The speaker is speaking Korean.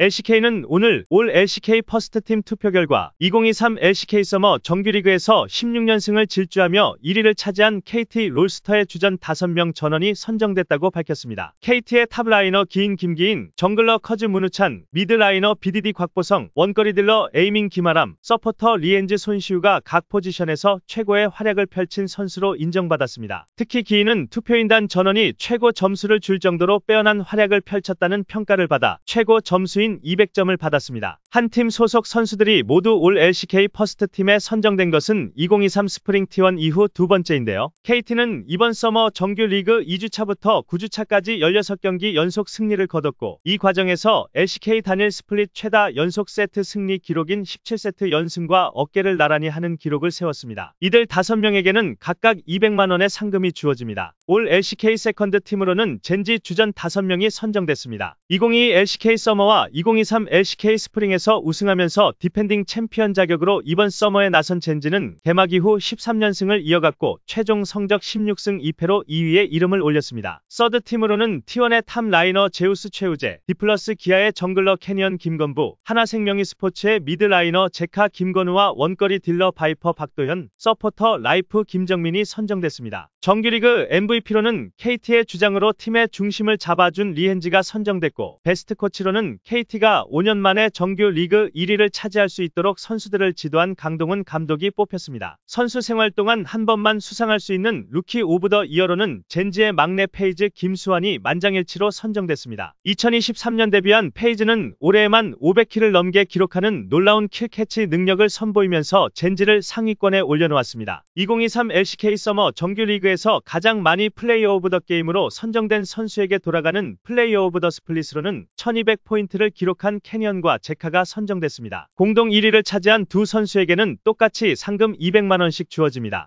LCK는 오늘 올 LCK 퍼스트팀 투표 결과 2023 LCK 서머 정규리그에서 16연승을 질주하며 1위를 차지한 KT 롤스터의 주전 5명 전원이 선정됐다고 밝혔습니다. KT의 탑라이너 기인 김기인, 정글러 커즈 문우찬, 미드라이너 BDD 곽보성, 원거리 딜러 에이밍 김아람, 서포터 리엔즈 손시우가 각 포지션에서 최고의 활약을 펼친 선수로 인정받았습니다. 특히 기인은 투표인단 전원이 최고 점수를 줄 정도로 빼어난 활약을 펼쳤다는 평가를 받아 최고 점수인 평균 200점을 받았습니다. 한 팀 소속 선수들이 모두 올 LCK 퍼스트팀에 선정된 것은 2023 스프링 T1 이후 두 번째인데요. KT는 이번 서머 정규리그 2주차부터 9주차까지 16경기 연속 승리를 거뒀고 이 과정에서 LCK 단일 스플릿 최다 연속 세트 승리 기록인 17세트 연승과 어깨를 나란히 하는 기록을 세웠습니다. 이들 5명에게는 각각 200만원의 상금이 주어집니다. 올 LCK 세컨드 팀으로는 젠지 주전 5명이 선정됐습니다. 2022 LCK 서머와 2023 LCK 스프링에서 우승하면서 디펜딩 챔피언 자격으로 이번 서머에 나선 젠지는 개막 이후 13연승을 이어갔고 최종 성적 16승 2패로 2위에 이름을 올렸습니다. 서드팀으로는 T1의 탑 라이너 제우스 최우재, 디플러스 기아의 정글러 캐니언 김건부, 하나생명이 스포츠의 미드 라이너 제카 김건우와 원거리 딜러 바이퍼 박도현, 서포터 라이프 김정민이 선정됐습니다. 정규리그 MVP로는 KT의 주장으로 팀의 중심을 잡아준 리헨지가 선정됐고 베스트 코치로는 KT KT가 5년 만에 정규 리그 1위를 차지할 수 있도록 선수들을 지도한 강동훈 감독이 뽑혔습니다. 선수 생활 동안 한 번만 수상할 수 있는 루키 오브 더 이어로는 젠지의 막내 페이즈 김수환이 만장일치로 선정됐습니다. 2023년 데뷔한 페이즈는 올해에만 500킬을 넘게 기록하는 놀라운 킬캐치 능력을 선보이면서 젠지를 상위권에 올려놓았습니다. 2023 LCK 서머 정규리그에서 가장 많이 플레이어 오브 더 게임으로 선정된 선수에게 돌아가는 플레이어 오브 더 스플릿으로는 1200포인트를 기록한 캐년과 제카가 선정됐습니다. 공동 1위를 차지한 두 선수에게는 똑같이 상금 200만원씩 주어집니다.